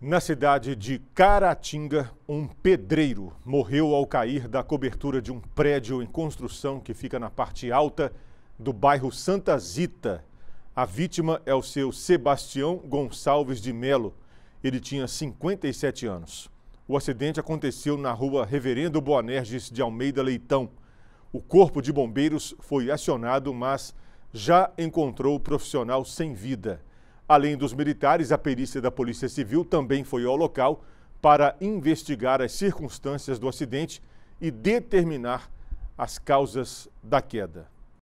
Na cidade de Caratinga, um pedreiro morreu ao cair da cobertura de um prédio em construção que fica na parte alta do bairro Santa Zita. A vítima é o seu Sebastião Gonçalves de Melo. Ele tinha 57 anos. O acidente aconteceu na rua Reverendo Boanerges de Almeida Leitão. O corpo de bombeiros foi acionado, mas já encontrou o profissional sem vida. Além dos militares, a perícia da Polícia Civil também foi ao local para investigar as circunstâncias do acidente e determinar as causas da queda.